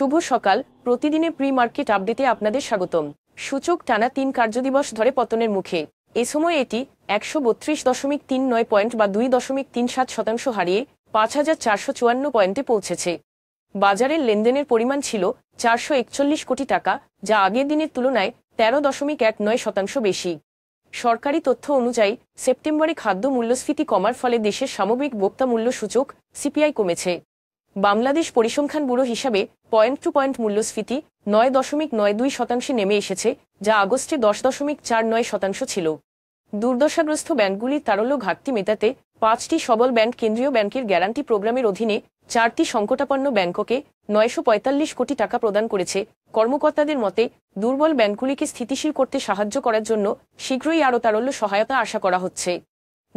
শুভ সকাল প্রতিদিনের pre market আপডেটে আপনাদের স্বাগতম সূচক টানা তিন কার্যদিবস ধরে পতনের মুখে এ সময় এটি একশো বত্রিশ দশমিক তিন নয় পয়েন্ট বা দুই দশমিক তিন সাত শতাংশ হারিয়ে পাঁচ হাজার চারশো চুয়ান্ন পয়েন্টে পৌঁছেছে বাজারের লেনদেনের পরিমাণ ছিল চারশো একচল্লিশ কোটি টাকা যা আগের দিনের তুলনায় তেরো দশমিক এক নয় শতাংশ বেশি সরকারি তথ্য অনুযায়ী সেপ্টেম্বরে খাদ্য মূল্যস্ফীতি কমার ফলে দেশের সামগ্রিক বক্তা মূল্য সূচক সিপিআই কমেছে বাংলাদেশ পরিসংখ্যান ব্যুরো হিসাবে পয়েন্ট টু পয়েন্ট মূল্যস্ফীতি নয় দশমিক নয় দুই শতাংশে নেমে এসেছে যা আগস্টে দশ দশমিক চার নয় শতাংশ ছিল দুর্দশাগ্রস্ত ব্যাংকগুলির তারল্য ঘাটতি মেটাতে পাঁচটি সবল ব্যাংক কেন্দ্রীয় ব্যাংকের গ্যারান্টি প্রোগ্রামের অধীনে চারটি সংকটাপন্ন ব্যাংককে নয়শো পঁয়তাল্লিশ কোটি টাকা প্রদান করেছে কর্মকর্তাদের মতে দুর্বল ব্যাংকগুলিকে স্থিতিশীল করতে সাহায্য করার জন্য শীঘ্রই আরও তারল্য সহায়তা আশা করা হচ্ছে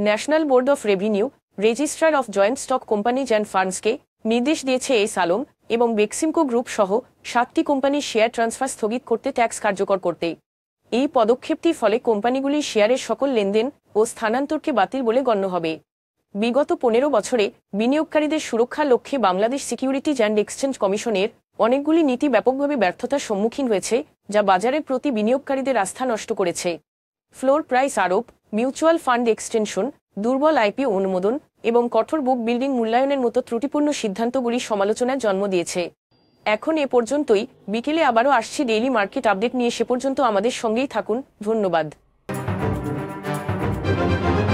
National Board of Revenue Registrar of Joint Stock Companies and ফান্ডসকে নির্দেশ দিয়েছে এই সালম এবং বেক্সিমকো গ্রুপ সহ সাতটি কোম্পানির শেয়ার ট্রান্সফার স্থগিত করতে ট্যাক্স কার্যকর করতে এই পদক্ষেপটির ফলে কোম্পানিগুলির শেয়ারের সকল লেনদেন ও স্থানান্তরকে বাতিল বলে গণ্য হবে বিগত পনেরো বছরে বিনিয়োগকারীদের সুরক্ষা লক্ষ্যে বাংলাদেশ সিকিউরিটিজ অ্যান্ড এক্সচেঞ্জ কমিশনের অনেকগুলি নীতি ব্যাপকভাবে ব্যর্থতার সম্মুখীন হয়েছে যা বাজারের প্রতি বিনিয়োগকারীদের আস্থা নষ্ট করেছে ফ্লোর প্রাইস আরোপ মিউচুয়াল ফান্ড এক্সটেনশন দুর্বল আইপিও অনুমোদন এবং কঠোর বুক বিল্ডিং মূল্যায়নের মতো ত্রুটিপূর্ণ সিদ্ধান্তগুলি সমালোচনার জন্ম দিয়েছে এখন এ পর্যন্তই বিকেলে আবারও আসছি ডেইলি মার্কেট আপডেট নিয়ে সে পর্যন্ত আমাদের সঙ্গেই থাকুন ধন্যবাদ